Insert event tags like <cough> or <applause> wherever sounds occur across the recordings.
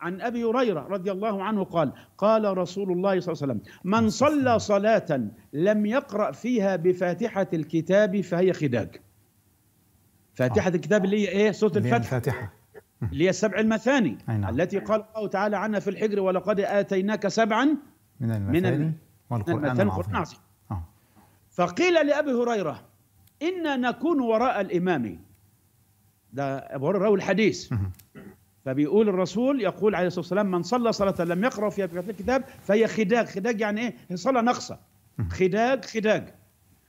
عن ابي هريره رضي الله عنه قال قال رسول الله صلى الله عليه وسلم من صلى صلاه لم يقرا فيها بفاتحه الكتاب فهي خداج فاتحه آه. الكتاب اللي هي ايه سوره الفتح الفاتحه اللي هي السبع المثاني نعم. التي قال الله تعالى عنها في الحجر ولقد اتيناك سبعا من المثاني من والقران العظيم آه. فقيل لابي هريره انا نكون وراء الامام ده ابو هريره راوي الحديث فبيقول الرسول يقول عليه الصلاه والسلام من صلى صلاه لم يقرا فيها في الكتاب فهي خداج، خداج يعني ايه؟ صلاه ناقصه. خداج خداج.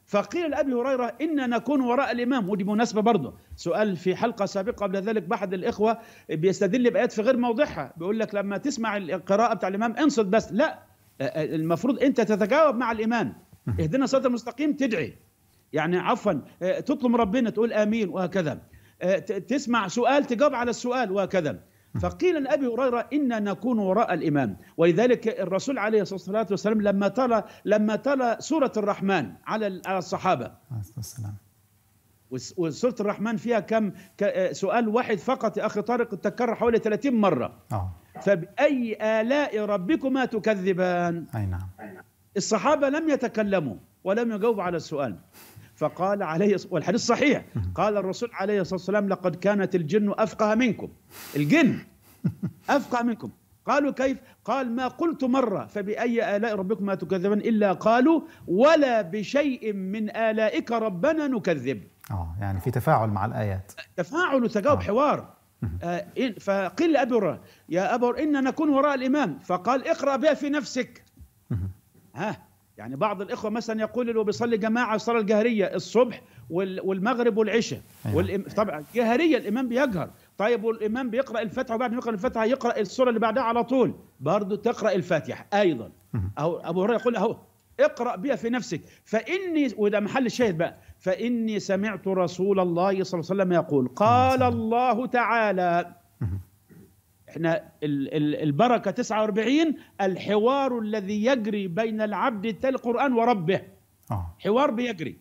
فقيل لابي هريره انا نكون وراء الامام ودي مناسبه برضه سؤال في حلقه سابقه قبل ذلك بعض الاخوه بيستدل بايات في غير موضعها بيقول لك لما تسمع القراءه بتاع الامام انصت بس لا المفروض انت تتجاوب مع الامام اهدنا صراط المستقيم تدعي يعني عفوا تطلب ربنا تقول امين وهكذا آه، تسمع سؤال تجاوب على السؤال وهكذا فقيل لابي هريره انا نكون وراء الامام ولذلك الرسول عليه الصلاه والسلام لما ترى لما ترى سوره الرحمن على على الصحابه السلام وسوره الرحمن فيها كم آه، سؤال واحد فقط يا اخي طارق تكرر حوالي 30 مره آه. فباي الاء ربكما تكذبان اي نعم الصحابه لم يتكلموا ولم يجاوبوا على السؤال فقال عليه والحديث صحيح قال الرسول عليه الصلاه والسلام لقد كانت الجن افقه منكم الجن <laughs> افقه منكم قالوا كيف قال ما قلت مره فباي الاء ربكما تكذبان الا قالوا ولا بشيء من الائك ربنا نكذب اه يعني في تفاعل مع الايات تفاعل وتجاوب آه. حوار فقل آه، فقيل لابي هريره يا ابا إن نكون وراء الامام فقال اقرا بها في نفسك ها يعني بعض الإخوة مثلا يقول اللي بيصلي جماعة الصلاة الجهرية الصبح والمغرب والعشاء أيوة. طبعا جهرية الإمام بيجهر طيب والإمام بيقرأ الفاتحة وبعد ما يقرأ الفاتحة يقرأ السورة اللي بعدها على طول برضه تقرأ الفاتحة أيضا أو أبو هريرة يقول أهو اقرأ بها في نفسك فإني وده محل الشاهد بقى فإني سمعت رسول الله صلى الله عليه وسلم يقول قال الله تعالى احنا البركه 49 الحوار الذي يجري بين العبد التالي القران وربه آه. حوار بيجري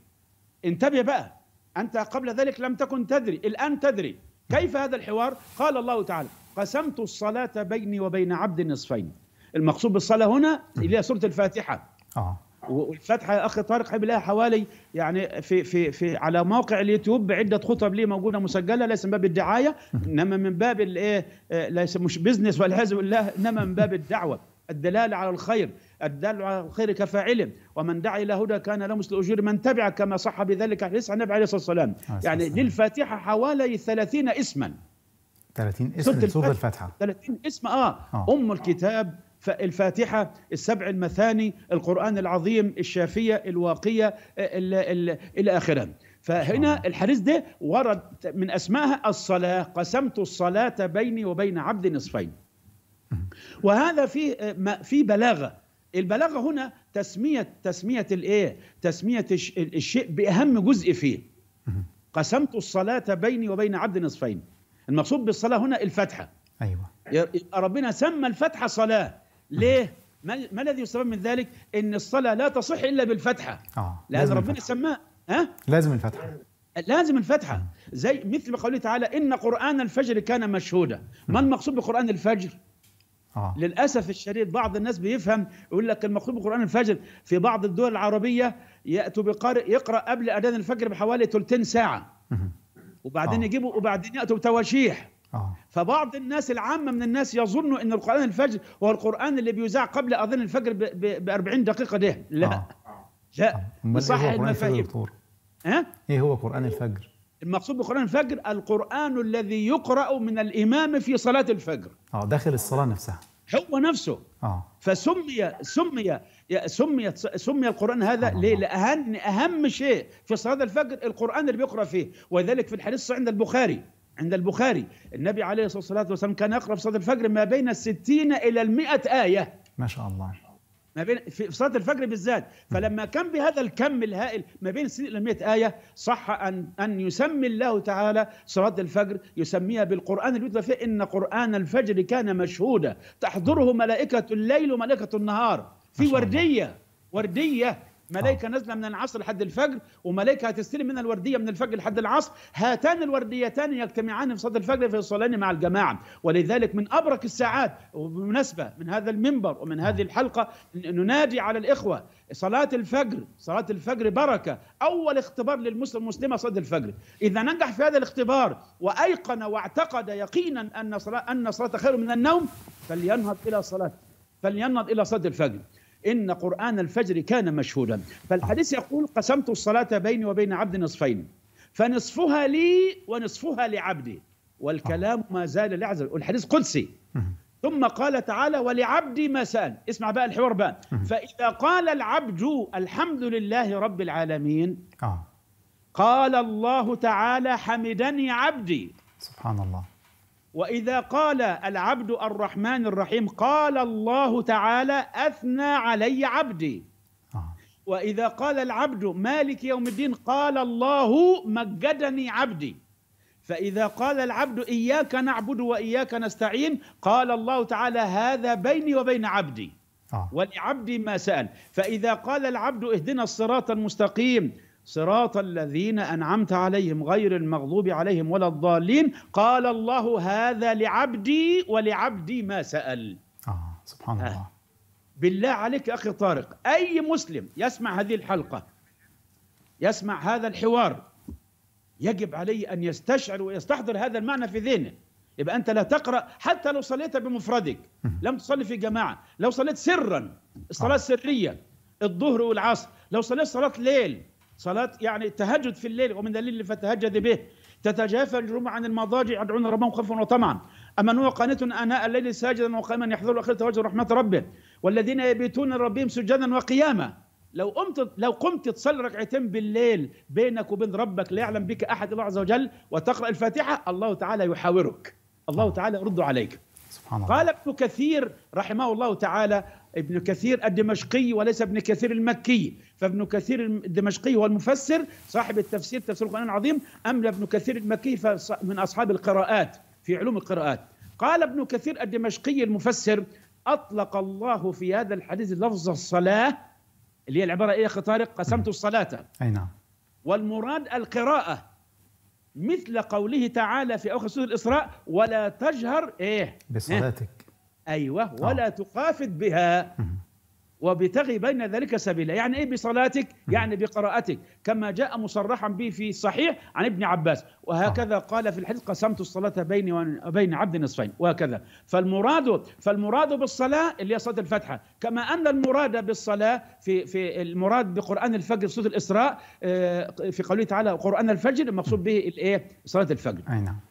انتبه بقى انت قبل ذلك لم تكن تدري الان تدري كيف هذا الحوار قال الله تعالى قسمت الصلاه بيني وبين عبد نصفين المقصود بالصلاه هنا اللي هي سوره الفاتحه آه. والفتحه يا اخي طارق حب لها حوالي يعني في في في على موقع اليوتيوب بعده خطب ليه موجوده مسجله ليس من باب الدعايه انما من باب الايه آه، ليس مش بزنس والعياذ بالله انما من باب الدعوه الدلالة على الخير الدلالة على الخير كفاعل ومن دعا إلى هدى كان له مثل أجور من تبع كما صح بذلك حديث عن النبي عليه الصلاة والسلام يعني للفاتحة حوالي 30 اسما 30 اسم سورة الفاتحة 30 اسم آه. آه. أم الكتاب الفاتحة السبع المثاني القرآن العظيم الشافية الواقية آه، إلى آخره فهنا الحديث ده ورد من أسمائها الصلاة قسمت الصلاة بيني وبين عبد نصفين وهذا في آه، في بلاغة البلاغة هنا تسمية تسمية الإيه تسمية الشيء بأهم جزء فيه قسمت الصلاة بيني وبين عبد نصفين المقصود بالصلاة هنا الفتحة أيوة ربنا سمى الفتحة صلاة ليه؟ ما الذي يسبب من ذلك؟ إن الصلاة لا تصح إلا بالفتحة آه. لأن لازم ربنا سماه ها؟ لازم الفتحة لازم الفتحة زي مثل ما قوله تعالى إن قرآن الفجر كان مشهودا ما المقصود بقرآن الفجر؟ آه. للأسف الشديد بعض الناس بيفهم يقول لك المقصود بقرآن الفجر في بعض الدول العربية يأتوا بقارئ يقرأ قبل أذان الفجر بحوالي ثلثين ساعة وبعدين آه. يجيبوا وبعدين ياتوا بتواشيح آه. فبعض الناس العامة من الناس يظنوا أن القرآن الفجر هو القرآن اللي بيذاع قبل أذان الفجر ب 40 دقيقة ده لا آه. لا آه. إيه صح إيه المفاهيم ها؟ إيه هو قرآن الفجر؟ المقصود بقرآن الفجر القرآن الذي يقرأ من الإمام في صلاة الفجر اه داخل الصلاة نفسها هو نفسه آه. فسمي سمي سميت سمي القران هذا آه. ليه؟ لأهم اهم شيء في صلاه الفجر القران اللي بيقرا فيه وذلك في الحديث عند البخاري عند البخاري النبي عليه الصلاه والسلام كان يقرا في صلاه الفجر ما بين الستين الى المئة ايه ما شاء الله ما بين في صلاه الفجر بالذات فلما كان بهذا الكم الهائل ما بين 60 الى 100 ايه صح ان ان يسمي الله تعالى صلاه الفجر يسميها بالقران اللي فيه ان قران الفجر كان مشهودا تحضره ملائكه الليل وملائكه النهار في ورديه ورديه ملائكه آه. نازله من العصر لحد الفجر وملائكه هتستلم من الورديه من الفجر لحد العصر هاتان الورديتان يجتمعان في صلاه الفجر فيصلان مع الجماعه ولذلك من ابرك الساعات وبالمناسبه من هذا المنبر ومن آه. هذه الحلقه ننادي على الاخوه صلاه الفجر صلاه الفجر بركه اول اختبار للمسلم المسلمة صلاه الفجر اذا نجح في هذا الاختبار وايقن واعتقد يقينا ان صلاه ان صلاه خير من النوم فلينهض الى صلاه فلينهض الى صلاه الفجر إن قرآن الفجر كان مشهودا فالحديث يقول قسمت الصلاة بيني وبين عبد نصفين فنصفها لي ونصفها لعبدي والكلام ما زال لعزل والحديث قدسي ثم قال تعالى ولعبدي ما سال اسمع بقى الحوار بقى فإذا قال العبد الحمد لله رب العالمين آه. قال الله تعالى حمدني عبدي سبحان الله واذا قال العبد الرحمن الرحيم قال الله تعالى اثنى علي عبدي آه. واذا قال العبد مالك يوم الدين قال الله مجدني عبدي فاذا قال العبد اياك نعبد واياك نستعين قال الله تعالى هذا بيني وبين عبدي آه. ولعبدي ما سال فاذا قال العبد اهدنا الصراط المستقيم صراط الذين أنعمت عليهم غير المغضوب عليهم ولا الضالين قال الله هذا لعبدي ولعبدي ما سأل آه سبحان آه. الله بالله عليك أخي طارق أي مسلم يسمع هذه الحلقة يسمع هذا الحوار يجب عليه أن يستشعر ويستحضر هذا المعنى في ذهنه يبقى أنت لا تقرأ حتى لو صليت بمفردك لم تصلي في جماعة لو صليت سرا الصلاة آه. السرية الظهر والعصر لو صليت صلاة ليل صلاة يعني التهجد في الليل ومن الليل فتهجد به تتجافى الجنوب عن المضاجع يدعون ربهم خوفا وطمعا أما هو قانت آناء الليل ساجدا وقائما يحضر الآخرة وجه رحمة ربه والذين يبيتون ربهم سجدا وقياما لو قمت لو قمت تصلي ركعتين بالليل بينك وبين ربك لا يعلم بك احد الله عز وجل وتقرا الفاتحه الله تعالى يحاورك الله تعالى يرد عليك سبحان الله. قال ابن كثير رحمه الله تعالى ابن كثير الدمشقي وليس ابن كثير المكي فابن كثير الدمشقي هو المفسر صاحب التفسير تفسير القرآن العظيم أما ابن كثير المكي من أصحاب القراءات في علوم القراءات قال ابن كثير الدمشقي المفسر أطلق الله في هذا الحديث لفظ الصلاة اللي هي العبارة إيه يا أخي طارق قسمت الصلاة أي نعم والمراد القراءة مثل قوله تعالى في اخر سوره الاسراء ولا تجهر ايه بصلاتك ايوه آه. ولا أوه. بها وابتغي بين ذلك سبيلا يعني ايه بصلاتك يعني بقراءتك كما جاء مصرحا به في الصحيح عن ابن عباس وهكذا آه. قال في الحديث قسمت الصلاه بيني وبين عبد نصفين وهكذا فالمراد فالمراد بالصلاه اللي هي صلاه الفاتحه كما ان المراد بالصلاه في في المراد بقران الفجر سوره الاسراء آه، في قوله تعالى قران الفجر المقصود به الايه صلاه الفجر اي نعم